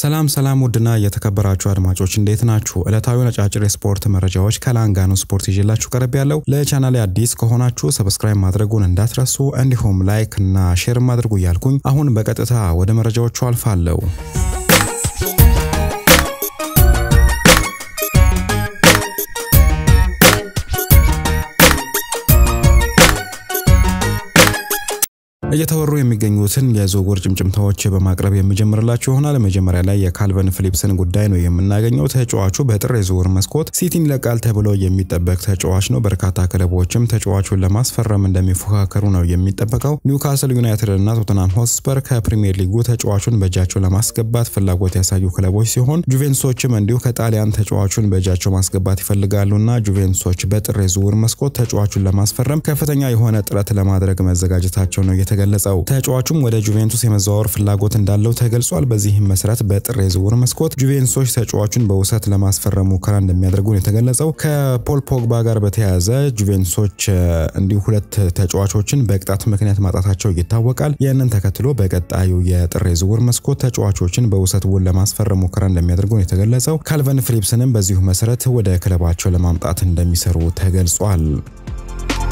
ሰላም ሰላም ውድና የተከበራችሁ አድማጮች እንዴት ናችሁ? ዕለታዊ ነጫጭር የስፖርት መረጃዎች ከላንጋኖ ስፖርት ይዤላችሁ ቀረብ ያለው። ለቻናል አዲስ ከሆናችሁ ሰብስክራይብ ማድረጉን እንዳትረሱ፣ እንዲሁም ላይክ እና ሼር ማድርጉ እያልኩኝ አሁን በቀጥታ ወደ መረጃዎቹ አልፋለሁ። እየተወሩ የሚገኙትን የዝውውር ጭምጭምታዎች በማቅረብ የሚጀምርላቸው ይሆናል። መጀመሪያ ላይ የካልቨን ፊሊፕስን ጉዳይ ነው የምናገኘው። ተጫዋቹ በጥር የዝውውር መስኮት ሲቲን ይለቃል ተብሎ የሚጠበቅ ተጫዋች ነው። በርካታ ክለቦችም ተጫዋቹን ለማስፈረም እንደሚፎካከሩ ነው የሚጠበቀው። ኒውካስል ዩናይትድ እና ቶተናም ሆትስፐር ከፕሪምየር ሊጉ ተጫዋቹን በእጃቸው ለማስገባት ፍላጎት ያሳዩ ክለቦች ሲሆን ጁቬንቱሶችም እንዲሁ ከጣሊያን ተጫዋቹን በእጃቸው ማስገባት ይፈልጋሉና ጁቬንቱሶች በጥር የዝውውር መስኮት ተጫዋቹን ለማስፈረም ከፍተኛ የሆነ ጥረት ለማድረግ መዘጋጀታቸው ነው የተ የተገለጸው። ተጫዋቹም ወደ ጁቬንቱስ የመዘዋወር ፍላጎት እንዳለው ተገልጿል። በዚህም መሰረት በጥር የዝውውር መስኮት ጁቬንቱሶች ተጫዋቹን በውሰት ለማስፈረም ሙከራ እንደሚያደርጉ ነው የተገለጸው። ከፖል ፖግባ ጋር በተያያዘ ጁቬንቱሶች እንዲሁ ሁለት ተጫዋቾችን በቅጣት ምክንያት ማጣታቸው ይታወቃል። ይህንን ተከትሎ በቀጣዩ የጥር የዝውውር መስኮት ተጫዋቾችን በውሰት ውል ለማስፈረም ሙከራ እንደሚያደርጉ ነው የተገለጸው። ካልቨን ፊሊፕስንም በዚሁ መሰረት ወደ ክለባቸው ለማምጣት እንደሚሰሩ ተገልጿል።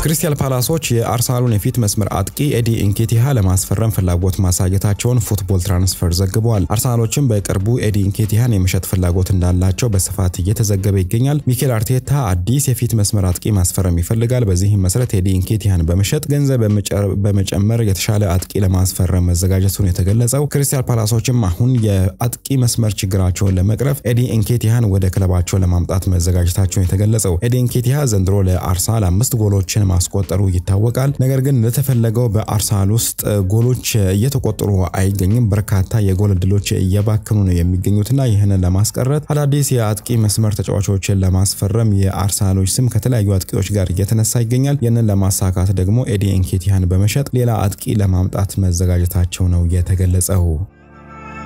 ክሪስታል ፓላሶች የአርሰናሉን የፊት መስመር አጥቂ ኤዲ ኢንኬቲሃ ለማስፈረም ፍላጎት ማሳየታቸውን ፉትቦል ትራንስፈር ዘግበዋል። አርሰናሎችም በቅርቡ ኤዲ ኢንኬቲሃን የመሸጥ ፍላጎት እንዳላቸው በስፋት እየተዘገበ ይገኛል። ሚኬል አርቴታ አዲስ የፊት መስመር አጥቂ ማስፈረም ይፈልጋል። በዚህም መሰረት ኤዲ ኢንኬቲሃን በመሸጥ ገንዘብ በመጨመር የተሻለ አጥቂ ለማስፈረም መዘጋጀቱን የተገለጸው ክሪስታል ፓላሶችም አሁን የአጥቂ መስመር ችግራቸውን ለመቅረፍ ኤዲ ኢንኬቲሃን ወደ ክለባቸው ለማምጣት መዘጋጀታቸውን የተገለጸው ኤዲ ኢንኬቲሃ ዘንድሮ ለአርሰናል አምስት ጎሎችን ማስቆጠሩ ይታወቃል። ነገር ግን እንደተፈለገው በአርሰናል ውስጥ ጎሎች እየተቆጠሩ አይገኝም። በርካታ የጎል እድሎች እየባከኑ ነው የሚገኙትና ይህንን ለማስቀረት አዳዲስ የአጥቂ መስመር ተጫዋቾችን ለማስፈረም የአርሰናሎች ስም ከተለያዩ አጥቂዎች ጋር እየተነሳ ይገኛል። ይህንን ለማሳካት ደግሞ ኤዲ ኤንኬቲያን በመሸጥ ሌላ አጥቂ ለማምጣት መዘጋጀታቸው ነው የተገለጸው።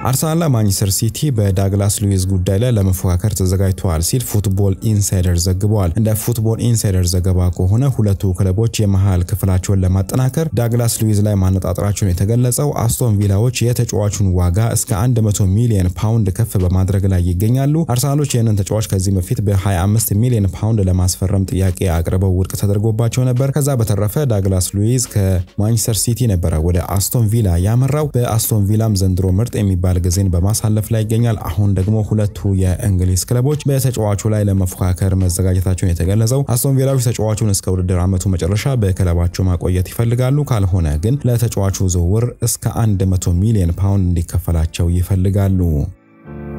አርሰናልና ማንቸስተር ሲቲ በዳግላስ ሉዊዝ ጉዳይ ላይ ለመፎካከር ተዘጋጅተዋል ሲል ፉትቦል ኢንሳይደር ዘግበዋል። እንደ ፉትቦል ኢንሳይደር ዘገባ ከሆነ ሁለቱ ክለቦች የመሃል ክፍላቸውን ለማጠናከር ዳግላስ ሉዊዝ ላይ ማነጣጠራቸውን የተገለጸው አስቶን ቪላዎች የተጫዋቹን ዋጋ እስከ 100 ሚሊዮን ፓውንድ ከፍ በማድረግ ላይ ይገኛሉ። አርሰናሎች ይህንን ተጫዋች ከዚህ በፊት በ25 ሚሊዮን ፓውንድ ለማስፈረም ጥያቄ አቅርበው ውድቅ ተደርጎባቸው ነበር። ከዛ በተረፈ ዳግላስ ሉዊዝ ከማንቸስተር ሲቲ ነበረ ወደ አስቶን ቪላ ያመራው። በአስቶን ቪላም ዘንድሮ ምርጥ የሚባል የሚባል ጊዜን በማሳለፍ ላይ ይገኛል። አሁን ደግሞ ሁለቱ የእንግሊዝ ክለቦች በተጫዋቹ ላይ ለመፎካከር መዘጋጀታቸውን የተገለጸው አስቶን ቪላዎች ተጫዋቹን እስከ ውድድር ዓመቱ መጨረሻ በክለባቸው ማቆየት ይፈልጋሉ። ካልሆነ ግን ለተጫዋቹ ዝውውር እስከ 100 ሚሊዮን ፓውንድ እንዲከፈላቸው ይፈልጋሉ።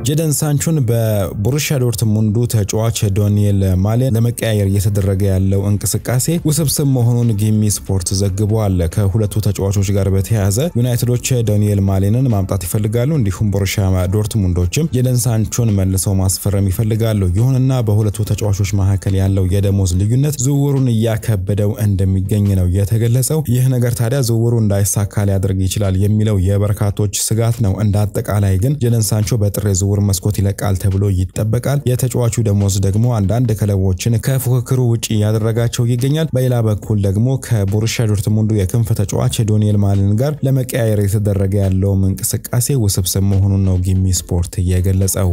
ጀደን ሳንቾን በቦሩሺያ ዶርትሙንዱ ተጫዋች ዶኒኤል ማሌ ለመቀያየር እየተደረገ ያለው እንቅስቃሴ ውስብስብ መሆኑን ጊሚ ስፖርት ዘግቧል። ከሁለቱ ተጫዋቾች ጋር በተያያዘ ዩናይትዶች ዶኒኤል ማሌንን ማምጣት ይፈልጋሉ፣ እንዲሁም ቡሩሻ ዶርትሙንዶችም ጀደን ሳንቾን መልሰው ማስፈረም ይፈልጋሉ። ይሁንና በሁለቱ ተጫዋቾች መካከል ያለው የደሞዝ ልዩነት ዝውውሩን እያከበደው እንደሚገኝ ነው የተገለጸው። ይህ ነገር ታዲያ ዝውውሩ እንዳይሳካ ሊያደርግ ይችላል የሚለው የበርካቶች ስጋት ነው። እንደ አጠቃላይ ግን ጀደን ሳንቾ በጥሬ ዝውውር የዝውውር መስኮት ይለቃል ተብሎ ይጠበቃል። የተጫዋቹ ደሞዝ ደግሞ አንዳንድ ክለቦችን ከፉክክሩ ውጭ ያደረጋቸው ይገኛል። በሌላ በኩል ደግሞ ከቦሩሻ ዶርትሙንዱ የክንፍ ተጫዋች ዶኒኤል ማልን ጋር ለመቀያየር የተደረገ ያለውም እንቅስቃሴ ውስብስብ መሆኑን ነው ጊሚ ስፖርት የገለጸው።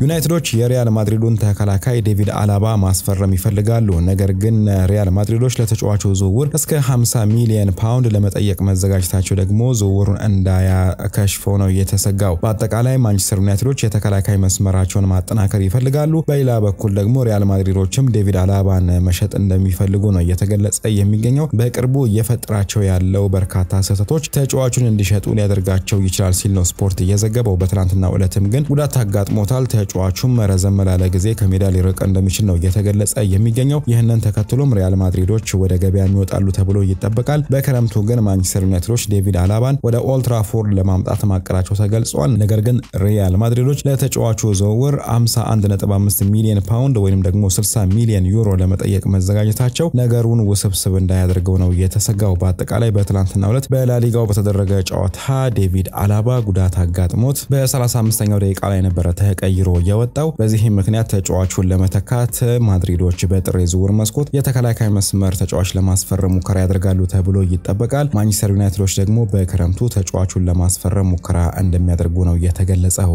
ዩናይትዶች የሪያል ማድሪዱን ተከላካይ ዴቪድ አላባ ማስፈረም ይፈልጋሉ። ነገር ግን ሪያል ማድሪዶች ለተጫዋቹ ዝውውር እስከ 50 ሚሊዮን ፓውንድ ለመጠየቅ መዘጋጀታቸው ደግሞ ዝውውሩን እንዳያከሽፎ ነው እየተሰጋው። በአጠቃላይ ማንቸስተር ዩናይትዶች የተከላካይ መስመራቸውን ማጠናከር ይፈልጋሉ። በሌላ በኩል ደግሞ ሪያል ማድሪዶችም ዴቪድ አላባን መሸጥ እንደሚፈልጉ ነው እየተገለጸ የሚገኘው። በቅርቡ እየፈጠራቸው ያለው በርካታ ስህተቶች ተጫዋቹን እንዲሸጡ ሊያደርጋቸው ይችላል ሲል ነው ስፖርት እየዘገበው። በትናንትናው ዕለትም ግን ጉዳት አጋጥሞታል። ያደርሱታል። ተጫዋቹም ረዘም ላለ ጊዜ ከሜዳ ሊርቅ እንደሚችል ነው እየተገለጸ የሚገኘው። ይህንን ተከትሎም ሪያል ማድሪዶች ወደ ገበያ ይወጣሉ ተብሎ ይጠበቃል። በክረምቱ ግን ማንቸስተር ዩናይትዶች ዴቪድ አላባን ወደ ኦልትራፎርድ ለማምጣት ማቀራቸው ተገልጿል። ነገር ግን ሪያል ማድሪዶች ለተጫዋቹ ዝውውር 51.5 ሚሊዮን ፓውንድ ወይም ደግሞ 60 ሚሊዮን ዩሮ ለመጠየቅ መዘጋጀታቸው ነገሩን ውስብስብ እንዳያደርገው ነው የተሰጋው። በአጠቃላይ በትላንትና ዕለት በላሊጋው በተደረገ ጨዋታ ዴቪድ አላባ ጉዳት አጋጥሞት በ35ኛው ደቂቃ ላይ ነበረ ተቀ ተቀይሮ የወጣው። በዚህም ምክንያት ተጫዋቹን ለመተካት ማድሪዶች በጥር የዝውውር መስኮት የተከላካይ መስመር ተጫዋች ለማስፈረም ሙከራ ያደርጋሉ ተብሎ ይጠበቃል። ማንቸስተር ዩናይትዶች ደግሞ በክረምቱ ተጫዋቹን ለማስፈረም ሙከራ እንደሚያደርጉ ነው የተገለጸው።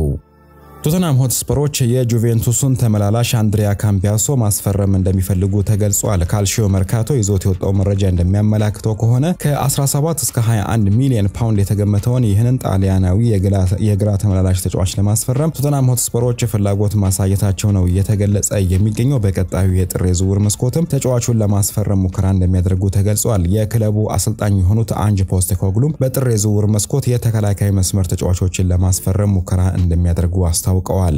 ቶተናም ሆትስፐሮች የጁቬንቱሱን ተመላላሽ አንድሪያ ካምቢያሶ ማስፈረም እንደሚፈልጉ ተገልጿል። ካልሺዮ መርካቶ ይዞት የወጣው መረጃ እንደሚያመላክተው ከሆነ ከ17 እስከ 21 ሚሊዮን ፓውንድ የተገመተውን ይህንን ጣሊያናዊ የግራ ተመላላሽ ተጫዋች ለማስፈረም ቶተናም ሆትስፐሮች ፍላጎት ማሳየታቸው ነው እየተገለጸ የሚገኘው። በቀጣዩ የጥር የዝውውር መስኮትም ተጫዋቹን ለማስፈረም ሙከራ እንደሚያደርጉ ተገልጿል። የክለቡ አሰልጣኝ የሆኑት አንጅ ፖስቴኮግሉም በጥር የዝውውር መስኮት የተከላካይ መስመር ተጫዋቾችን ለማስፈረም ሙከራ እንደሚያደርጉ አስታ አስታውቀዋል።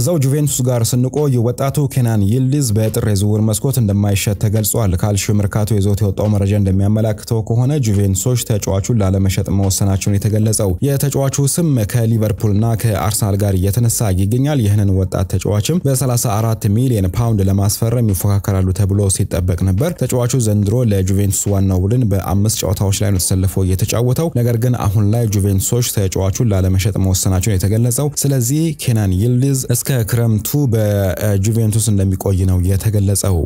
እዛው ጁቬንቱስ ጋር ስንቆይ ወጣቱ ኬናን ይልዲዝ በጥር የዝውውር መስኮት እንደማይሸጥ ተገልጿል። ካልሺዮ መርካቶ ይዞት የወጣው መረጃ እንደሚያመላክተው ከሆነ ጁቬንቱሶች ተጫዋቹን ላለመሸጥ መወሰናቸውን የተገለጸው የተጫዋቹ ስም ከሊቨርፑልና ከአርሰናል ጋር እየተነሳ ይገኛል። ይህንን ወጣት ተጫዋችም በ34 ሚሊዮን ፓውንድ ለማስፈረም ይፎካከራሉ ተብሎ ሲጠበቅ ነበር። ተጫዋቹ ዘንድሮ ለጁቬንቱስ ዋናው ቡድን በአምስት ጨዋታዎች ላይ ነው ተሰልፎ እየተጫወተው። ነገር ግን አሁን ላይ ጁቬንቱሶች ተጫዋቹን ላለመሸጥ መወሰናቸውን የተገለጸው ስለዚህ ኬናን ይልዲዝ እስከ ክረምቱ በጁቬንቱስ እንደሚቆይ ነው የተገለጸው።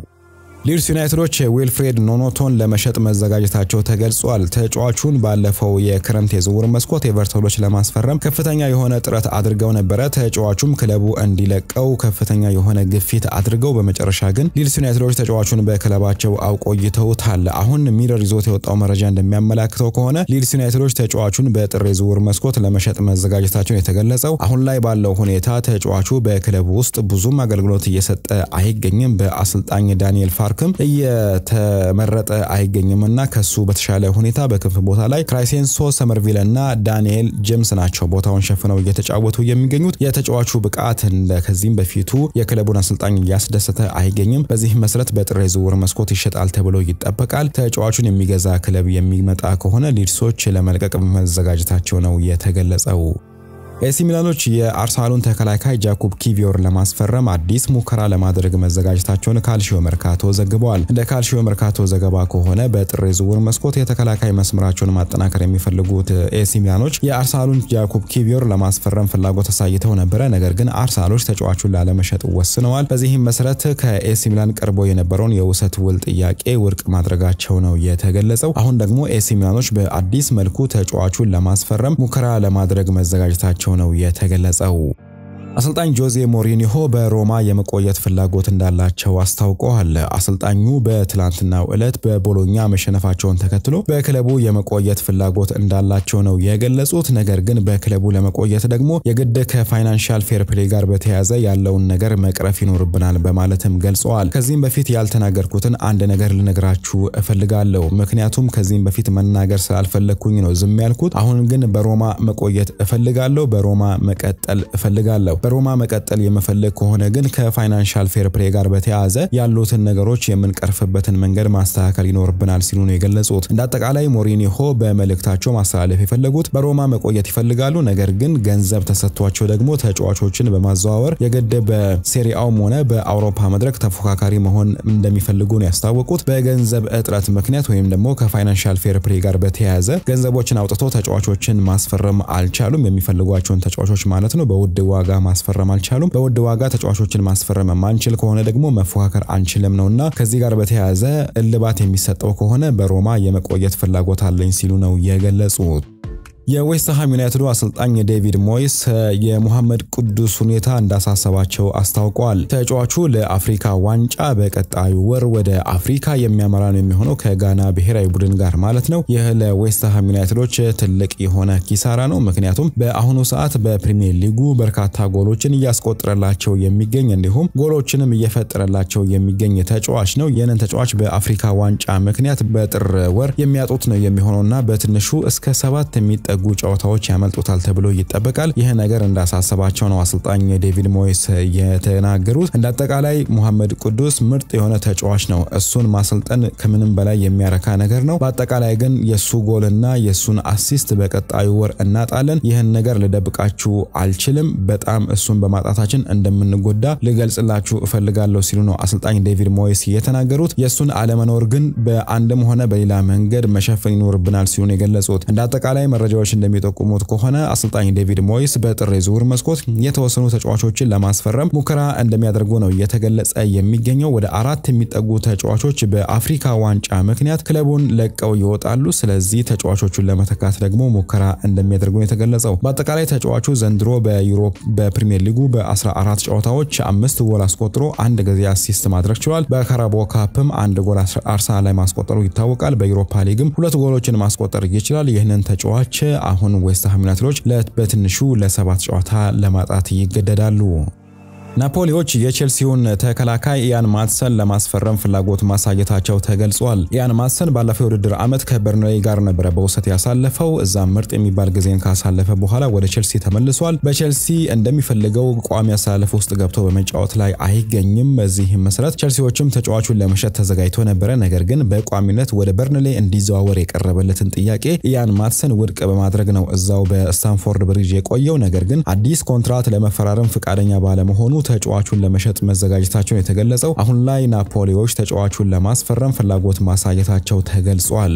ሊድስ ዩናይትዶች ዊልፍሬድ ኖኖቶን ለመሸጥ መዘጋጀታቸው ተገልጿል። ተጫዋቹን ባለፈው የክረምት የዝውውር መስኮት ኤቨርተኖች ለማስፈረም ከፍተኛ የሆነ ጥረት አድርገው ነበረ። ተጫዋቹም ክለቡ እንዲለቀው ከፍተኛ የሆነ ግፊት አድርገው በመጨረሻ ግን ሊድስ ዩናይትዶች ተጫዋቹን በክለባቸው አውቆይተውታል። አሁን ሚረር ይዞት የወጣው መረጃ እንደሚያመላክተው ከሆነ ሊድስ ዩናይትዶች ተጫዋቹን በጥር የዝውውር መስኮት ለመሸጥ መዘጋጀታቸውን የተገለጸው። አሁን ላይ ባለው ሁኔታ ተጫዋቹ በክለቡ ውስጥ ብዙም አገልግሎት እየሰጠ አይገኝም። በአሰልጣኝ ዳንኤል ፋርክ መልክም እየተመረጠ አይገኝምና ከሱ በተሻለ ሁኔታ በክንፍ ቦታ ላይ ክራይሴንሶ ሰመርቪል እና ዳንኤል ጄምስ ናቸው ቦታውን ሸፍነው እየተጫወቱ የሚገኙት። የተጫዋቹ ብቃት ከዚህም በፊቱ የክለቡን አሰልጣኝ እያስደሰተ አይገኝም። በዚህ መሰረት በጥሬ የዝውውር መስኮት ይሸጣል ተብሎ ይጠበቃል። ተጫዋቹን የሚገዛ ክለብ የሚመጣ ከሆነ ሊድሶች ለመልቀቅ መዘጋጀታቸው ነው የተገለጸው። ኤሲ ሚላኖች የአርሰናሉን ተከላካይ ጃኩብ ኪቪዮር ለማስፈረም አዲስ ሙከራ ለማድረግ መዘጋጀታቸውን ካልሺዮ መርካቶ ዘግበዋል። እንደ ካልሽዮ መርካቶ ዘገባ ከሆነ በጥር ዝውውር መስኮት የተከላካይ መስመራቸውን ማጠናከር የሚፈልጉት ኤሲ ሚላኖች የአርሰናሉን ጃኩብ ኪቪዮር ለማስፈረም ፍላጎት አሳይተው ነበረ። ነገር ግን አርሰናሎች ተጫዋቹን ላለመሸጥ ወስነዋል። በዚህም መሰረት ከኤሲ ሚላን ቀርቦ የነበረውን የውሰት ውል ጥያቄ ውድቅ ማድረጋቸው ነው የተገለጸው። አሁን ደግሞ ኤሲ ሚላኖች በአዲስ መልኩ ተጫዋቹን ለማስፈረም ሙከራ ለማድረግ መዘጋጀታቸው ናቸው ነው የተገለጸው። አሰልጣኝ ጆዜ ሞሪኒሆ በሮማ የመቆየት ፍላጎት እንዳላቸው አስታውቀዋል። አሰልጣኙ በትላንትናው ዕለት በቦሎኛ መሸነፋቸውን ተከትሎ በክለቡ የመቆየት ፍላጎት እንዳላቸው ነው የገለጹት። ነገር ግን በክለቡ ለመቆየት ደግሞ የግድ ከፋይናንሻል ፌር ጋር በተያያዘ ያለውን ነገር መቅረፍ ይኖርብናል በማለትም ገልጸዋል። ከዚህም በፊት ያልተናገርኩትን አንድ ነገር ልነግራችሁ እፈልጋለሁ። ምክንያቱም ከዚህም በፊት መናገር ስላልፈለግኩኝ ነው ዝም ያልኩት። አሁን ግን በሮማ መቆየት እፈልጋለሁ፣ በሮማ መቀጠል እፈልጋለሁ በሮማ መቀጠል የመፈለግ ከሆነ ግን ከፋይናንሻል ፌር ፕሬ ጋር በተያያዘ ያሉትን ነገሮች የምንቀርፍበትን መንገድ ማስተካከል ይኖርብናል ሲሉ ነው የገለጹት። እንደ አጠቃላይ ሞሪኒሆ በመልእክታቸው ማስተላለፍ የፈለጉት በሮማ መቆየት ይፈልጋሉ፣ ነገር ግን ገንዘብ ተሰጥቷቸው ደግሞ ተጫዋቾችን በማዘዋወር የገደ በሴሪአውም ሆነ በአውሮፓ መድረክ ተፎካካሪ መሆን እንደሚፈልጉ ነው ያስታወቁት። በገንዘብ እጥረት ምክንያት ወይም ደግሞ ከፋይናንሻል ፌር ፕሌ ጋር በተያያዘ ገንዘቦችን አውጥቶ ተጫዋቾችን ማስፈረም አልቻሉም። የሚፈልጓቸውን ተጫዋቾች ማለት ነው በውድ ዋጋ ማስፈረም አልቻሉም። በውድ ዋጋ ተጫዋቾችን ማስፈረም ማንችል ከሆነ ደግሞ መፎካከር አንችልም ነውና ከዚህ ጋር በተያያዘ እልባት የሚሰጠው ከሆነ በሮማ የመቆየት ፍላጎት አለኝ ሲሉ ነው የገለጹት። የዌስትሃም ዩናይትዱ አሰልጣኝ ዴቪድ ሞይስ የሙሐመድ ቅዱስ ሁኔታ እንዳሳሰባቸው አስታውቋል። ተጫዋቹ ለአፍሪካ ዋንጫ በቀጣዩ ወር ወደ አፍሪካ የሚያመራ ነው የሚሆነው ከጋና ብሔራዊ ቡድን ጋር ማለት ነው። ይህ ለዌስትሃም ዩናይትዶች ትልቅ የሆነ ኪሳራ ነው። ምክንያቱም በአሁኑ ሰዓት በፕሪሚየር ሊጉ በርካታ ጎሎችን እያስቆጠረላቸው የሚገኝ እንዲሁም ጎሎችንም እየፈጠረላቸው የሚገኝ ተጫዋች ነው። ይህንን ተጫዋች በአፍሪካ ዋንጫ ምክንያት በጥር ወር የሚያጡት ነው የሚሆነውና በትንሹ እስከ ሰባት የሚጠ የሚጠጉ ጨዋታዎች ያመልጡታል ተብሎ ይጠበቃል። ይህ ነገር እንዳሳሰባቸው ነው አሰልጣኝ ዴቪድ ሞይስ የተናገሩት። እንዳጠቃላይ አጠቃላይ ሙሐመድ ቅዱስ ምርጥ የሆነ ተጫዋች ነው። እሱን ማሰልጠን ከምንም በላይ የሚያረካ ነገር ነው። በአጠቃላይ ግን የሱ ጎልና የሱን አሲስት በቀጣዩ ወር እናጣለን። ይህን ነገር ልደብቃችሁ አልችልም። በጣም እሱን በማጣታችን እንደምንጎዳ ልገልጽላችሁ እፈልጋለሁ ሲሉ ነው አሰልጣኝ ዴቪድ ሞይስ የተናገሩት። የእሱን አለመኖር ግን በአንድም ሆነ በሌላ መንገድ መሸፈን ይኖርብናል ሲሉ የገለጹት። እንደ አጠቃላይ መረጃዎች ምንጮች እንደሚጠቁሙት ከሆነ አሰልጣኝ ዴቪድ ሞይስ በጥር የዝውውር መስኮት የተወሰኑ ተጫዋቾችን ለማስፈረም ሙከራ እንደሚያደርጉ ነው እየተገለጸ የሚገኘው። ወደ አራት የሚጠጉ ተጫዋቾች በአፍሪካ ዋንጫ ምክንያት ክለቡን ለቀው ይወጣሉ። ስለዚህ ተጫዋቾቹን ለመተካት ደግሞ ሙከራ እንደሚያደርጉ ነው የተገለጸው። በአጠቃላይ ተጫዋቹ ዘንድሮ በዩሮፕ በፕሪሚየር ሊጉ በ14 ጨዋታዎች አምስት ጎል አስቆጥሮ አንድ ጊዜ አሲስት ማድረግ ችሏል። በካራቦ ካፕም አንድ ጎል አርሰናል ላይ ማስቆጠሩ ይታወቃል። በዩሮፓ ሊግም ሁለት ጎሎችን ማስቆጠር ይችላል። ይህንን ተጫዋች አሁን ዌስትሃም ዩናይትዶች በትንሹ ለሰባት ጨዋታ ለማጣት ይገደዳሉ። ናፖሊዎች የቼልሲውን ተከላካይ ኢያን ማትሰን ለማስፈረም ፍላጎት ማሳየታቸው ተገልጿል። ኢያን ማትሰን ባለፈው የውድድር ዓመት ከበርንሌይ ጋር ነበረ በውሰት ያሳለፈው። እዛም ምርጥ የሚባል ጊዜን ካሳለፈ በኋላ ወደ ቼልሲ ተመልሷል። በቼልሲ እንደሚፈልገው ቋሚ አሰላለፍ ውስጥ ገብቶ በመጫወት ላይ አይገኝም። በዚህም መሰረት ቼልሲዎችም ተጫዋቹን ለመሸጥ ተዘጋጅቶ ነበረ። ነገር ግን በቋሚነት ወደ በርንሌይ እንዲዘዋወር የቀረበለትን ጥያቄ ኢያን ማትሰን ውድቅ በማድረግ ነው እዛው በስታንፎርድ ብሪጅ የቆየው። ነገር ግን አዲስ ኮንትራት ለመፈራረም ፈቃደኛ ባለመሆኑ ተጫዋቹን ለመሸጥ መዘጋጀታቸውን የተገለጸው፣ አሁን ላይ ናፖሊዎች ተጫዋቹን ለማስፈረም ፍላጎት ማሳየታቸው ተገልጿል።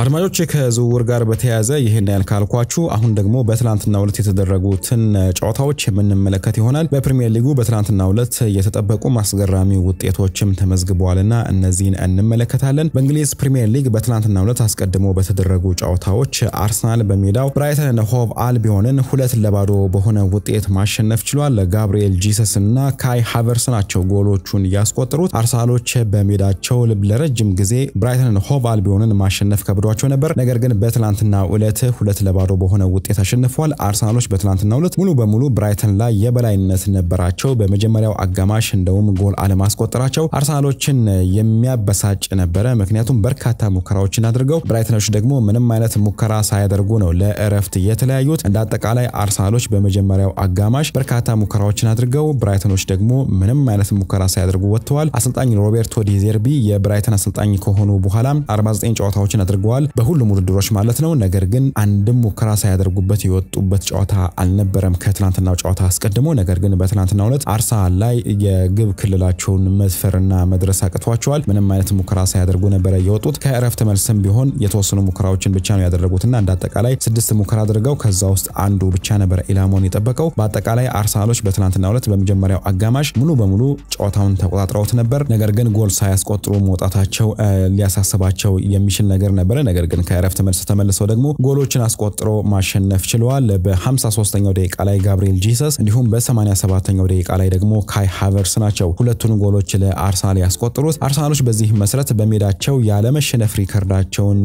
አድማጮች ከዝውውር ጋር በተያያዘ ይህን ያህል ካልኳችሁ አሁን ደግሞ በትላንትና ሁለት የተደረጉትን ጨዋታዎች የምንመለከት ይሆናል። በፕሪሚየር ሊጉ በትላንትና ሁለት የተጠበቁ አስገራሚ ውጤቶችም ተመዝግበዋልና እነዚህን እንመለከታለን። በእንግሊዝ ፕሪሚየር ሊግ በትላንትና ሁለት አስቀድሞ በተደረጉ ጨዋታዎች አርሰናል በሜዳው ብራይተን ሆቭ አልቢዮንን ሁለት ለባዶ በሆነ ውጤት ማሸነፍ ችሏል። ጋብርኤል ጂሰስ እና ካይ ሃቨርስ ናቸው ጎሎቹን ያስቆጠሩት። አርሰናሎች በሜዳቸው ለረጅም ጊዜ ብራይተን ሆቭ አልቢዮንን ማሸነፍ ከብ አግዷቸው ነበር። ነገር ግን በትላንትና ዕለት ሁለት ለባዶ በሆነ ውጤት አሸንፏል። አርሰናሎች በትላንትና ዕለት ሙሉ በሙሉ ብራይተን ላይ የበላይነት ነበራቸው። በመጀመሪያው አጋማሽ እንደውም ጎል አለማስቆጠራቸው አርሰናሎችን የሚያበሳጭ ነበረ። ምክንያቱም በርካታ ሙከራዎችን አድርገው ብራይተኖች ደግሞ ምንም አይነት ሙከራ ሳያደርጉ ነው ለእረፍት የተለያዩት። እንደ አጠቃላይ አርሰናሎች በመጀመሪያው አጋማሽ በርካታ ሙከራዎችን አድርገው ብራይተኖች ደግሞ ምንም አይነት ሙከራ ሳያደርጉ ወጥተዋል። አሰልጣኝ ሮቤርቶ ዲዜርቢ የብራይተን አሰልጣኝ ከሆኑ በኋላ 49 ጨዋታዎችን አድርገዋል። አድርገዋል፣ በሁሉም ውድድሮች ማለት ነው። ነገር ግን አንድም ሙከራ ሳያደርጉበት የወጡበት ጨዋታ አልነበረም ከትላንትናው ጨዋታ አስቀድሞ። ነገር ግን በትናንትናው ዕለት አርሰናል ላይ የግብ ክልላቸውን መድፈርና መድረስ አቅቷቸዋል። ምንም አይነት ሙከራ ሳያደርጉ ነበረ የወጡት። ከእረፍት መልስም ቢሆን የተወሰኑ ሙከራዎችን ብቻ ነው ያደረጉትና እንደ አጠቃላይ ስድስት ሙከራ አድርገው ከዛ ውስጥ አንዱ ብቻ ነበረ ኢላማውን የጠበቀው። በአጠቃላይ አርሰናሎች በትናንትናው ዕለት በመጀመሪያው አጋማሽ ሙሉ በሙሉ ጨዋታውን ተቆጣጥረውት ነበር። ነገር ግን ጎል ሳያስቆጥሩ መውጣታቸው ሊያሳስባቸው የሚችል ነገር ነበረ። ነገር ግን ከእረፍት መልስ ተመልሰው ደግሞ ጎሎችን አስቆጥሮ ማሸነፍ ችለዋል። በ53ኛው ደቂቃ ላይ ጋብሪኤል ጂሰስ እንዲሁም በ87ኛው ደቂቃ ላይ ደግሞ ካይ ሃቨርስ ናቸው ሁለቱን ጎሎች ለአርሰናል ያስቆጥሩት። አርሰናሎች በዚህ መሰረት በሜዳቸው ያለመሸነፍ ሪከርዳቸውን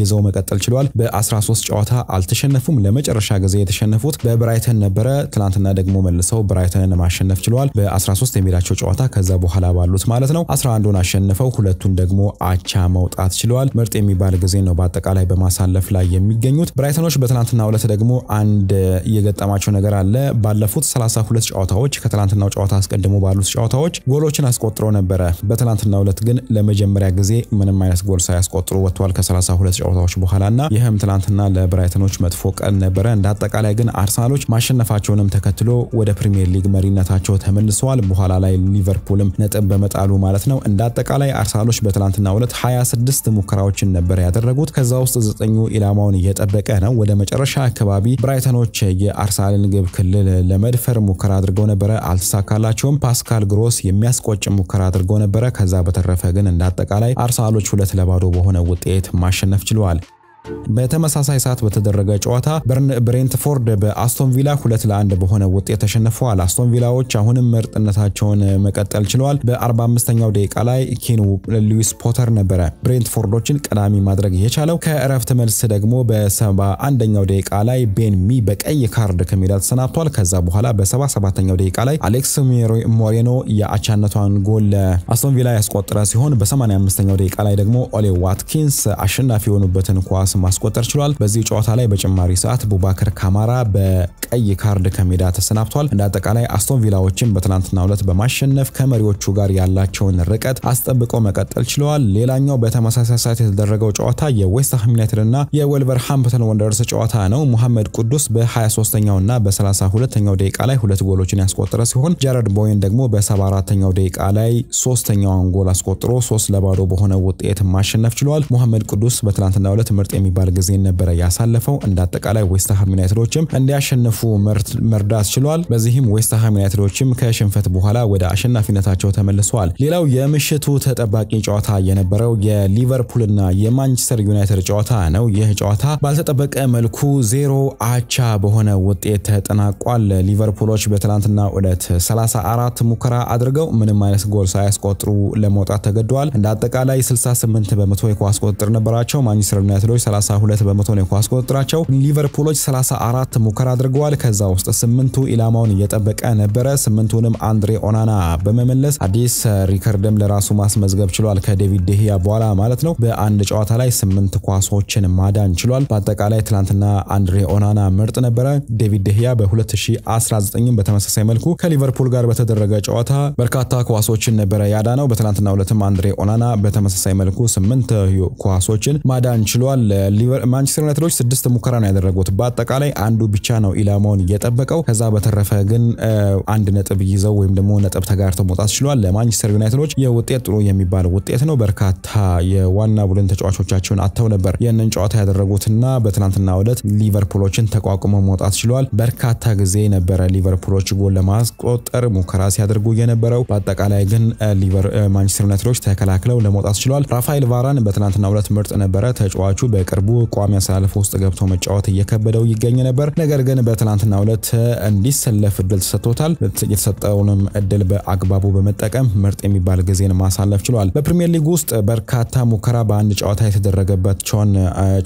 ይዘው መቀጠል ችለዋል። በ13 ጨዋታ አልተሸነፉም። ለመጨረሻ ጊዜ የተሸነፉት በብራይተን ነበረ። ትናንትና ደግሞ መልሰው ብራይተንን ማሸነፍ ችለዋል። በ13 የሜዳቸው ጨዋታ ከዛ በኋላ ባሉት ማለት ነው። 11ን አሸንፈው ሁለቱን ደግሞ አቻ መውጣት ችለዋል። ምርጥ የሚባል ጊዜ ነው በአጠቃላይ በማሳለፍ ላይ የሚገኙት። ብራይተኖች በትናንትና ሁለት ደግሞ አንድ የገጠማቸው ነገር አለ። ባለፉት 32 ጨዋታዎች ከትናንትናው ጨዋታ አስቀድሞ ባሉት ጨዋታዎች ጎሎችን አስቆጥሮ ነበረ። በትናንትና ሁለት ግን ለመጀመሪያ ጊዜ ምንም አይነት ጎል ሳያስቆጥሩ ወጥቷል ከ32 ጨዋታዎች በኋላ እና ይህም ትናንትና ለብራይተኖች መጥፎ ቀን ነበረ። እንደ አጠቃላይ ግን አርሰናሎች ማሸነፋቸውንም ተከትሎ ወደ ፕሪምየር ሊግ መሪነታቸው ተመልሰዋል። በኋላ ላይ ሊቨርፑልም ነጥብ በመጣሉ ማለት ነው። እንደ አጠቃላይ አርሰናሎች በትናንትና ሁለት 26 ሙከራዎችን ነበር ያደረጉ ያደረጉት። ከዛ ውስጥ ዘጠኙ ኢላማውን እየጠበቀ ነው። ወደ መጨረሻ አካባቢ ብራይተኖች የአርሰናልን ግብ ክልል ለመድፈር ሙከራ አድርገው ነበረ፣ አልተሳካላቸውም። ፓስካል ግሮስ የሚያስቆጭ ሙከራ አድርገው ነበረ። ከዛ በተረፈ ግን እንዳጠቃላይ አጠቃላይ አርሰናሎች ሁለት ለባዶ በሆነ ውጤት ማሸነፍ ችለዋል። በተመሳሳይ ሰዓት በተደረገ ጨዋታ ብሬንትፎርድ በአስቶን ቪላ ሁለት ለአንድ በሆነ ውጤት ተሸንፈዋል። አስቶን ቪላዎች አሁንም ምርጥነታቸውን መቀጠል ችለዋል። በ45ኛው ደቂቃ ላይ ኪን ሉዊስ ፖተር ነበረ ብሬንትፎርዶችን ቀዳሚ ማድረግ የቻለው። ከእረፍት መልስ ደግሞ በ71ኛው ደቂቃ ላይ ቤን ሚ በቀይ ካርድ ከሜዳ ተሰናብቷል። ከዛ በኋላ በ77ኛው ደቂቃ ላይ አሌክስ ሞሬኖ የአቻነቷን ጎል ለአስቶን ቪላ ያስቆጠረ ሲሆን በ85ኛው ደቂቃ ላይ ደግሞ ኦሌ ዋትኪንስ አሸናፊ የሆኑበትን ኳስ ማስቆጠር ችሏል። በዚህ ጨዋታ ላይ በጭማሪ ሰዓት ቡባከር ካማራ በቀይ ካርድ ከሜዳ ተሰናብቷል። እንደ አጠቃላይ አስቶን ቪላዎችን በትናንትናው ዕለት በማሸነፍ ከመሪዎቹ ጋር ያላቸውን ርቀት አስጠብቀው መቀጠል ችለዋል። ሌላኛው በተመሳሳይ ሰዓት የተደረገው ጨዋታ የዌስትሃም ዩናይትድ እና የወልቨርሃምፕተን ወንደርስ ጨዋታ ነው። ሙሐመድ ቅዱስ በ23ኛው እና በ32ኛው ደቂቃ ላይ ሁለት ጎሎችን ያስቆጠረ ሲሆን ጃረድ ቦይን ደግሞ በ74ኛው ደቂቃ ላይ ሶስተኛውን ጎል አስቆጥሮ ሶስት ለባዶ በሆነ ውጤት ማሸነፍ ችሏል። ሙሐመድ ቅዱስ በትናንትናው ዕለት ምርጥ የሚባል ጊዜ ነበረ ያሳለፈው። እንደ አጠቃላይ ዌስትሃም ዩናይትዶችም እንዲያሸንፉ መርዳት ችሏል። በዚህም ዌስትሃም ዩናይትዶችም ከሽንፈት በኋላ ወደ አሸናፊነታቸው ተመልሰዋል። ሌላው የምሽቱ ተጠባቂ ጨዋታ የነበረው የሊቨርፑልና የማንቸስተር ዩናይትድ ጨዋታ ነው። ይህ ጨዋታ ባልተጠበቀ መልኩ ዜሮ አቻ በሆነ ውጤት ተጠናቋል። ሊቨርፑሎች በትናንትና ዕለት 34 ሙከራ አድርገው ምንም አይነት ጎል ሳያስቆጥሩ ለመውጣት ተገደዋል። እንደ አጠቃላይ 68 በመቶ የኳስ ቁጥጥር ነበራቸው። ማንቸስተር ዩናይትዶች 32 በመቶ ነው የኳስ ቁጥጥራቸው። ሊቨርፑሎች 34 ሙከራ አድርገዋል። ከዛ ውስጥ ስምንቱ ኢላማውን እየጠበቀ ነበረ። ስምንቱንም አንድሬ ኦናና በመመለስ አዲስ ሪከርድም ለራሱ ማስመዝገብ ችሏል። ከዴቪድ ደህያ በኋላ ማለት ነው። በአንድ ጨዋታ ላይ ስምንት ኳሶችን ማዳን ችሏል። በአጠቃላይ ትላንትና አንድሬ ኦናና ምርጥ ነበረ። ዴቪድ ደህያ በ2019 በተመሳሳይ መልኩ ከሊቨርፑል ጋር በተደረገ ጨዋታ በርካታ ኳሶችን ነበረ ያዳነው። በትላንትና ሁለትም አንድሬ ኦናና በተመሳሳይ መልኩ ስምንት ኳሶችን ማዳን ችሏል። ማንቸስተር ዩናይትዶች ስድስት ሙከራ ነው ያደረጉት። በአጠቃላይ አንዱ ብቻ ነው ኢላማውን እየጠበቀው ከዛ በተረፈ ግን አንድ ነጥብ ይዘው ወይም ደግሞ ነጥብ ተጋርተው መውጣት ችሏል። ለማንቸስተር ዩናይትዶች የውጤት ጥሩ የሚባል ውጤት ነው። በርካታ የዋና ቡድን ተጫዋቾቻቸውን አጥተው ነበር ይህንን ጨዋታ ያደረጉትና በትናንትና ዕለት ሊቨርፑሎችን ተቋቁሞ መውጣት ችሏል። በርካታ ጊዜ ነበረ ሊቨርፑሎች ጎል ለማስቆጠር ሙከራ ሲያደርጉ የነበረው። በአጠቃላይ ግን ማንቸስተር ዩናይትዶች ተከላክለው ለመውጣት ችሏል። ራፋኤል ቫራን በትናንትና ዕለት ምርጥ ነበረ ተጫዋቹ በቀ በቅርቡ ቋሚ አሰላለፍ ውስጥ ገብቶ መጫወት እየከበደው ይገኝ ነበር። ነገር ግን በትናንትናው ዕለት እንዲሰለፍ እድል ተሰጥቶታል። የተሰጠውንም እድል በአግባቡ በመጠቀም ምርጥ የሚባል ጊዜን ማሳለፍ ችሏል። በፕሪሚየር ሊግ ውስጥ በርካታ ሙከራ በአንድ ጨዋታ የተደረገባቸውን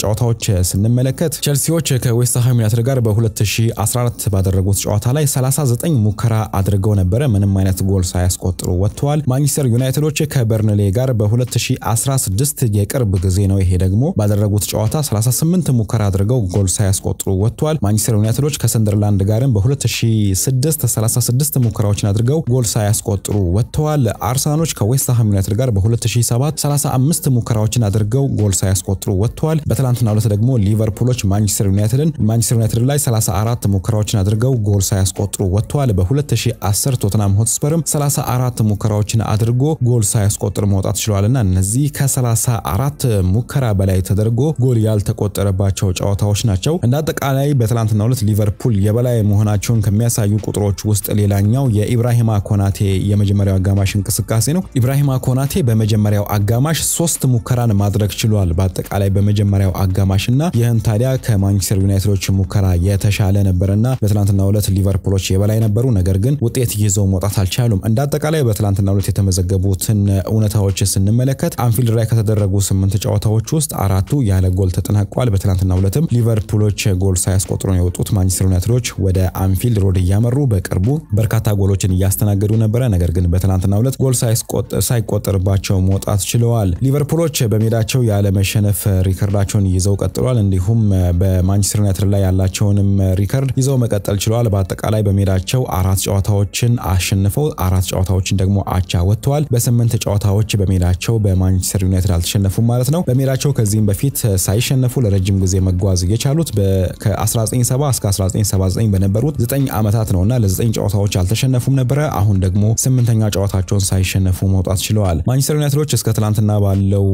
ጨዋታዎች ስንመለከት ቸልሲዎች ከዌስትሃም ዩናይትድ ጋር በ2014 ባደረጉት ጨዋታ ላይ 39 ሙከራ አድርገው ነበረ። ምንም አይነት ጎል ሳያስቆጥሩ ወጥተዋል። ማንቸስተር ዩናይትዶች ከበርንሌ ጋር በ2016 የቅርብ ጊዜ ነው። ይሄ ደግሞ ባደረጉት ጨዋታ 38 ሙከራ አድርገው ጎል ሳያስቆጥሩ ወጥቷል። ማንቸስተር ዩናይትዶች ከሰንደርላንድ ጋርም በ2006 36 ሙከራዎችን አድርገው ጎል ሳያስቆጥሩ ወጥተዋል። አርሰናሎች ከዌስትሃም ዩናይትድ ጋር በ2007 35 ሙከራዎችን አድርገው ጎል ሳያስቆጥሩ ወጥተዋል። በትላንትና ዕለት ደግሞ ሊቨርፑሎች ማንቸስተር ዩናይትድን ማንቸስተር ዩናይትድ ላይ 34 ሙከራዎችን አድርገው ጎል ሳያስቆጥሩ ወጥተዋል። በ2010 ቶትናም ሆትስፐርም 34 ሙከራዎችን አድርጎ ጎል ሳያስቆጥር መውጣት ችሏልና እነዚህ ከ34 ሙከራ በላይ ተደርጎ ጎል ያልተቆጠረባቸው ጨዋታዎች ናቸው። እንደ አጠቃላይ በትላንትናው ዕለት ሊቨርፑል የበላይ መሆናቸውን ከሚያሳዩ ቁጥሮች ውስጥ ሌላኛው የኢብራሂማ ኮናቴ የመጀመሪያው አጋማሽ እንቅስቃሴ ነው። ኢብራሂማ ኮናቴ በመጀመሪያው አጋማሽ ሶስት ሙከራን ማድረግ ችሏል። በአጠቃላይ በመጀመሪያው አጋማሽ እና ይህን ታዲያ ከማንቸስተር ዩናይትዶች ሙከራ የተሻለ ነበርና በትላንትናው ዕለት ሊቨርፑሎች የበላይ ነበሩ። ነገር ግን ውጤት ይዘው መውጣት አልቻሉም። እንደ አጠቃላይ በትላንትናው ዕለት የተመዘገቡትን እውነታዎች ስንመለከት አንፊልድ ላይ ከተደረጉ ስምንት ጨዋታዎች ውስጥ አራቱ ያለ ጎል ተጠናቋል። በትናንትናው ዕለትም ሊቨርፑሎች ጎል ሳያስቆጥሩ ነው የወጡት። ማንቸስተር ዩናይትዶች ወደ አንፊልድ ሮድ እያመሩ በቅርቡ በርካታ ጎሎችን እያስተናገዱ ነበረ። ነገር ግን በትናንትናው ዕለት ጎል ሳይቆጠርባቸው መውጣት ችለዋል። ሊቨርፑሎች በሜዳቸው ያለመሸነፍ ሪከርዳቸውን ይዘው ቀጥሏል። እንዲሁም በማንቸስተር ዩናይትድ ላይ ያላቸውንም ሪከርድ ይዘው መቀጠል ችለዋል። በአጠቃላይ በሜዳቸው አራት ጨዋታዎችን አሸንፈው አራት ጨዋታዎችን ደግሞ አቻ ወጥተዋል። በስምንት ጨዋታዎች በሜዳቸው በማንቸስተር ዩናይትድ አልተሸነፉም ማለት ነው። በሜዳቸው ከዚህም በፊት ሳይሸነፉ ለረጅም ጊዜ መጓዝ የቻሉት ከ1970 እስከ 1979 በነበሩት 9 ዓመታት ነውና ለ9 ጨዋታዎች አልተሸነፉም ነበረ። አሁን ደግሞ ስምንተኛ ጨዋታቸውን ሳይሸነፉ መውጣት ችለዋል። ማንቸስተር ዩናይትዶች እስከ ትላንትና ባለው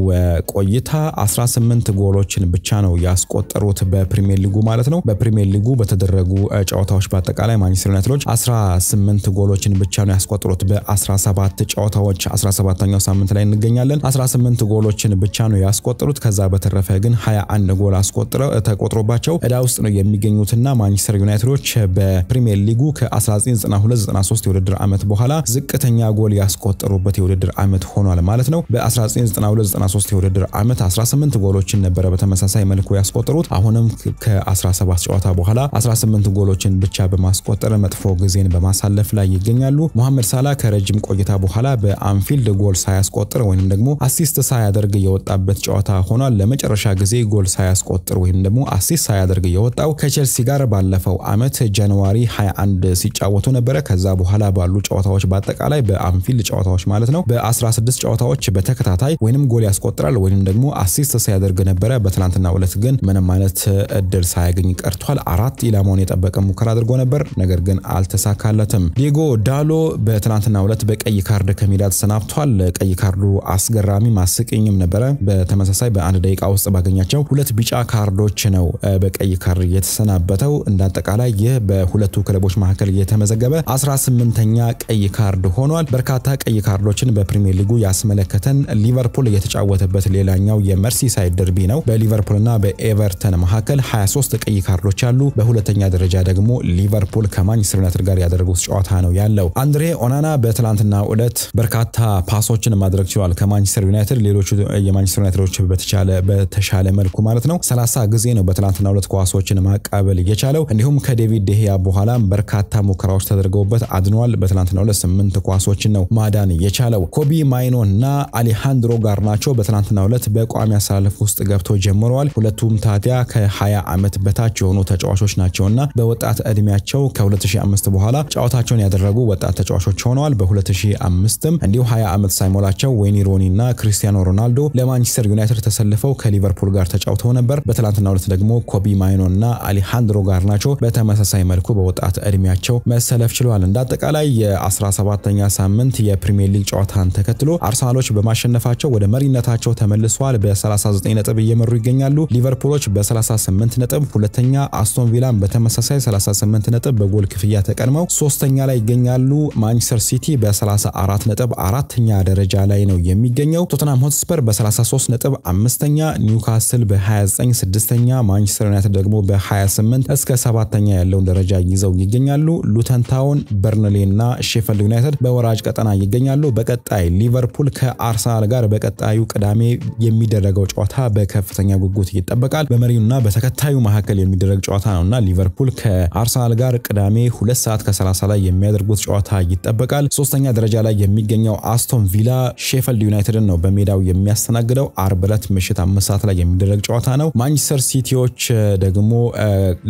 ቆይታ 18 ጎሎችን ብቻ ነው ያስቆጠሩት በፕሪሚየር ሊጉ ማለት ነው። በፕሪሚየር ሊጉ በተደረጉ ጨዋታዎች በአጠቃላይ ማንቸስተር ዩናይትዶች 18 ጎሎችን ብቻ ነው ያስቆጠሩት በ17 ጨዋታዎች 17ኛው ሳምንት ላይ እንገኛለን። 18 ጎሎችን ብቻ ነው ያስቆጠሩት። ከዛ በተረፈ ግን ግን 21 ጎል አስቆጥረው ተቆጥሮባቸው እዳ ውስጥ ነው የሚገኙትና ማንቸስተር ዩናይትዶች በፕሪሚየር ሊጉ ከ1992-93 የውድድር ዓመት በኋላ ዝቅተኛ ጎል ያስቆጠሩበት የውድድር ዓመት ሆኗል ማለት ነው። በ1992-93 የውድድር ዓመት 18 ጎሎችን ነበረ በተመሳሳይ መልኩ ያስቆጠሩት። አሁንም ከ17 ጨዋታ በኋላ 18 ጎሎችን ብቻ በማስቆጠር መጥፎ ጊዜን በማሳለፍ ላይ ይገኛሉ። ሞሐመድ ሳላ ከረጅም ቆይታ በኋላ በአንፊልድ ጎል ሳያስቆጥር ወይም ደግሞ አሲስት ሳያደርግ የወጣበት ጨዋታ ሆኗል። ለመጨረሻ ጊዜ ጎል ሳያስቆጥር ወይም ደግሞ አሲስት ሳያደርግ የወጣው ከቼልሲ ጋር ባለፈው አመት ጃንዋሪ 21 ሲጫወቱ ነበረ። ከዛ በኋላ ባሉ ጨዋታዎች በአጠቃላይ በአንፊልድ ጨዋታዎች ማለት ነው በ16 ጨዋታዎች በተከታታይ ወይንም ጎል ያስቆጥራል ወይንም ደግሞ አሲስት ሳያደርግ ነበረ። በትናንትና ዕለት ግን ምንም አይነት እድል ሳያገኝ ቀርቷል። አራት ኢላማውን የጠበቀ ሙከራ አድርጎ ነበር፣ ነገር ግን አልተሳካለትም። ዲጎ ዳሎ በትናንትና ዕለት በቀይ ካርድ ከሜዳ ተሰናብቷል። ቀይ ካርዱ አስገራሚ ማስቀኝም ነበረ። በተመሳሳይ በአንድ ደቂቃ ውስጥ ባገኘ ያገኛቸው ሁለት ቢጫ ካርዶች ነው በቀይ ካርድ የተሰናበተው። እንዳጠቃላይ ይህ በሁለቱ ክለቦች መካከል የተመዘገበ 18ኛ ቀይ ካርድ ሆኗል። በርካታ ቀይ ካርዶችን በፕሪሚየር ሊጉ ያስመለከተን ሊቨርፑል የተጫወተበት ሌላኛው የመርሲሳይድ ደርቢ ነው። በሊቨርፑልና በኤቨርተን መካከል 23 ቀይ ካርዶች አሉ። በሁለተኛ ደረጃ ደግሞ ሊቨርፑል ከማንቸስተር ዩናይትድ ጋር ያደረጉት ጨዋታ ነው ያለው። አንድሬ ኦናና በትላንትና ዕለት በርካታ ፓሶችን ማድረግ ችሏል ከማንቸስተር ዩናይትድ ሌሎቹ የማንቸስተር ዩናይትዶች በተቻለ በተሻለ ባለ መልኩ ማለት ነው 30 ጊዜ ነው በትናንትና ሁለት ኳሶችን ማቀበል የቻለው። እንዲሁም ከዴቪድ ደህያ በኋላ በርካታ ሙከራዎች ተደርገውበት አድኗል። በትናንትና ሁለት ስምንት ኳሶችን ነው ማዳን የቻለው። ኮቢ ማይኖ እና አሌሃንድሮ ጋርናቾ በትናንትና ሁለት በቋሚ አሰላለፍ ውስጥ ገብቶ ጀምረዋል። ሁለቱም ታዲያ ከ20 ዓመት በታች የሆኑ ተጫዋቾች ናቸውና በወጣት እድሜያቸው ከ2005 በኋላ ጨዋታቸውን ያደረጉ ወጣት ተጫዋቾች ሆነዋል። በ2005ም እንዲሁ 20 ዓመት ሳይሞላቸው ወይኒ ሮኒ እና ክሪስቲያኖ ሮናልዶ ለማንቸስተር ዩናይትድ ተሰልፈው ከሊቨርፑል ጋር ተጫውተው ነበር። በትላንትና ሁለት ደግሞ ኮቢ ማይኖ እና አሊሃንድሮ ጋርናቾ በተመሳሳይ መልኩ በወጣት እድሜያቸው መሰለፍ ችለዋል። እንደ አጠቃላይ የ17ኛ ሳምንት የፕሪሚየር ሊግ ጨዋታን ተከትሎ አርሰናሎች በማሸነፋቸው ወደ መሪነታቸው ተመልሰዋል። በ39 ነጥብ እየመሩ ይገኛሉ። ሊቨርፑሎች በ38 ነጥብ ሁለተኛ፣ አስቶን ቪላን በተመሳሳይ 38 ነጥብ በጎል ክፍያ ተቀድመው ሶስተኛ ላይ ይገኛሉ። ማንቸስተር ሲቲ በ34 ነጥብ አራተኛ ደረጃ ላይ ነው የሚገኘው። ቶትናም ሆትስፐር በ33 ነጥብ አምስተኛ፣ ኒውካ አርሰናል በ29 ስድስተኛ፣ ማንቸስተር ዩናይትድ ደግሞ በ28 እስከ ሰባተኛ ያለውን ደረጃ ይዘው ይገኛሉ። ሉተን ታውን፣ በርንሌ እና ሼፈልድ ዩናይትድ በወራጅ ቀጠና ይገኛሉ። በቀጣይ ሊቨርፑል ከአርሰናል ጋር በቀጣዩ ቅዳሜ የሚደረገው ጨዋታ በከፍተኛ ጉጉት ይጠበቃል። በመሪውና በተከታዩ መካከል የሚደረግ ጨዋታ እና ሊቨርፑል ከአርሰናል ጋር ቅዳሜ ሁለት ሰዓት ከ30 ላይ የሚያደርጉት ጨዋታ ይጠበቃል። ሶስተኛ ደረጃ ላይ የሚገኘው አስቶን ቪላ ሼፈልድ ዩናይትድን ነው በሜዳው የሚያስተናግደው አርብ ዕለት ምሽት አምስት ሰዓት ላይ የሚደረግ ጨዋታ ነው። ማንቸስተር ሲቲዎች ደግሞ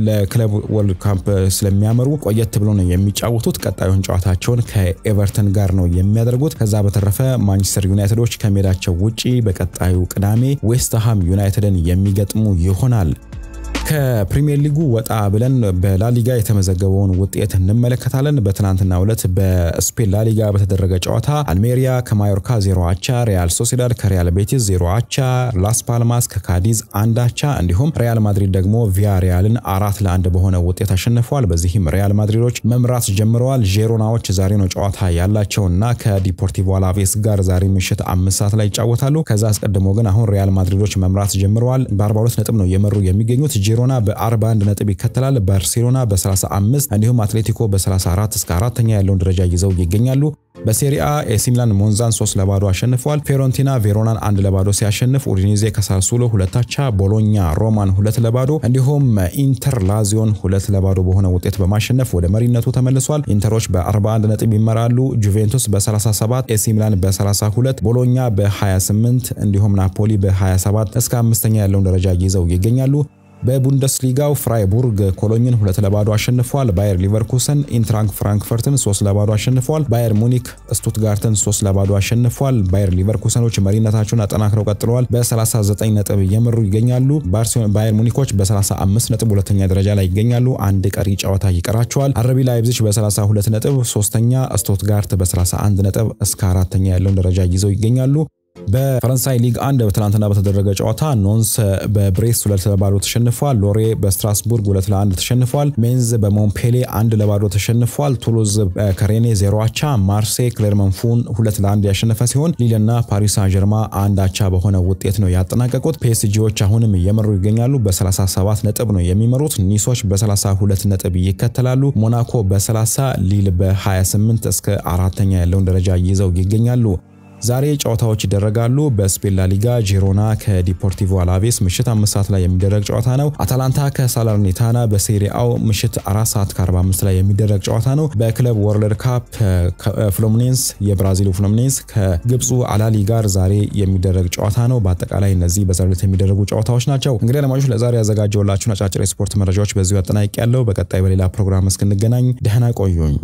ለክለብ ወርልድ ካምፕ ስለሚያመሩ ቆየት ብሎ ነው የሚጫወቱት። ቀጣዩን ጨዋታቸውን ከኤቨርተን ጋር ነው የሚያደርጉት። ከዛ በተረፈ ማንቸስተር ዩናይትዶች ከሜዳቸው ውጪ በቀጣዩ ቅዳሜ ዌስትሃም ዩናይትድን የሚገጥሙ ይሆናል። ከፕሪሚየር ሊጉ ወጣ ብለን በላሊጋ የተመዘገበውን ውጤት እንመለከታለን። በትናንትና ዕለት በስፔን ላሊጋ በተደረገ ጨዋታ አልሜሪያ ከማዮርካ ዜሮ አቻ፣ ሪያል ሶሲዳድ ከሪያል ቤቲስ ዜሮ አቻ፣ ላስ ፓልማስ ከካዲዝ አንድ አቻ እንዲሁም ሪያል ማድሪድ ደግሞ ቪያ ሪያልን አራት ለአንድ በሆነ ውጤት አሸንፈዋል። በዚህም ሪያል ማድሪዶች መምራት ጀምረዋል። ጄሮናዎች ዛሬ ነው ጨዋታ ያላቸውና ከዲፖርቲቮ አላቬስ ጋር ዛሬ ምሽት አምስት ሰዓት ላይ ይጫወታሉ። ከዛ አስቀድሞ ግን አሁን ሪያል ማድሪዶች መምራት ጀምረዋል። በ42 ነጥብ ነው የመሩ የሚገኙት ጂሮና በ41 ነጥብ ይከተላል። ባርሴሎና በ35 እንዲሁም አትሌቲኮ በ34 እስከ አራተኛ ያለውን ደረጃ ይዘው ይገኛሉ። በሴሪአ ኤሲ ሚላን ሞንዛን 3 ለባዶ አሸንፏል። ፌሮንቲና ቬሮናን 1 ለባዶ ሲያሸንፍ፣ ኡዲኔዜ ከሳሱሎ ሁለት አቻ፣ ቦሎኛ ሮማን 2 ለባዶ እንዲሁም ኢንተር ላዚዮን 2 ለባዶ በሆነ ውጤት በማሸነፍ ወደ መሪነቱ ተመልሷል። ኢንተሮች በ41 ነጥብ ይመራሉ። ጁቬንቱስ በ37 ኤሲ ሚላን በ32 ቦሎኛ በ28 እንዲሁም ናፖሊ በ27 እስከ አምስተኛ ያለውን ደረጃ ይዘው ይገኛሉ። በቡንደስሊጋው ፍራይቡርግ ኮሎኝን ሁለት ለባዶ አሸንፏል። ባየር ሊቨርኩሰን ኢንትራንክ ፍራንክፈርትን ሶስት ለባዶ አሸንፏል። ባየር ሙኒክ ስቱትጋርትን ሶስት ለባዶ አሸንፏል። ባየር ሊቨርኩሰኖች መሪነታቸውን አጠናክረው ቀጥለዋል። በ39 ነጥብ እየመሩ ይገኛሉ። ባየር ሙኒኮች በ35 ነጥብ ሁለተኛ ደረጃ ላይ ይገኛሉ። አንድ ቀሪ ጨዋታ ይቀራቸዋል። አረቢ ላይብዚች በ32 ነጥብ ሶስተኛ፣ ስቱትጋርት በ31 ነጥብ እስከ አራተኛ ያለውን ደረጃ ይዘው ይገኛሉ። በፈረንሳይ ሊግ አንድ በትናንትና በተደረገ ጨዋታ ኖንስ በብሬስት ሁለት ለባዶ ተሸንፏል። ሎሬ በስትራስቡርግ ሁለት ለአንድ ተሸንፏል። ሜንዝ በሞምፔሌ አንድ ለባዶ ተሸንፏል። ቱሉዝ ከሬኔ ዜሮ አቻ፣ ማርሴ ክሌርመንፉን ሁለት ለአንድ ያሸነፈ ሲሆን ሊልና ፓሪስ ሳን ጀርማ አንድ አቻ በሆነ ውጤት ነው ያጠናቀቁት። ፒኤስጂዎች አሁንም እየመሩ ይገኛሉ። በ37 ነጥብ ነው የሚመሩት። ኒሶች በ32 ነጥብ ይከተላሉ። ሞናኮ በ30 ሊል በ28 እስከ አራተኛ ያለውን ደረጃ ይዘው ይገኛሉ። ዛሬ ጨዋታዎች ይደረጋሉ። በስፔን ላሊጋ ጂሮና ከዲፖርቲቮ አላቬስ ምሽት አምስት ሰዓት ላይ የሚደረግ ጨዋታ ነው። አታላንታ ከሳላርኒታና በሴሪአው ምሽት አራት ሰዓት ከ አምስት ላይ የሚደረግ ጨዋታ ነው። በክለብ ወርልድ ካፕ ፍሉሚኔንስ የብራዚሉ ፍሉሚኔንስ ከግብፁ አላሊ ጋር ዛሬ የሚደረግ ጨዋታ ነው። በአጠቃላይ እነዚህ በዛሬው ዕለት የሚደረጉ ጨዋታዎች ናቸው። እንግዲህ አድማጮች ለዛሬ ያዘጋጀውላችሁን አጫጭር የስፖርት መረጃዎች በዚሁ አጠናቅቄያለሁ። በቀጣይ በሌላ ፕሮግራም እስክንገናኝ ደህና ቆዩኝ።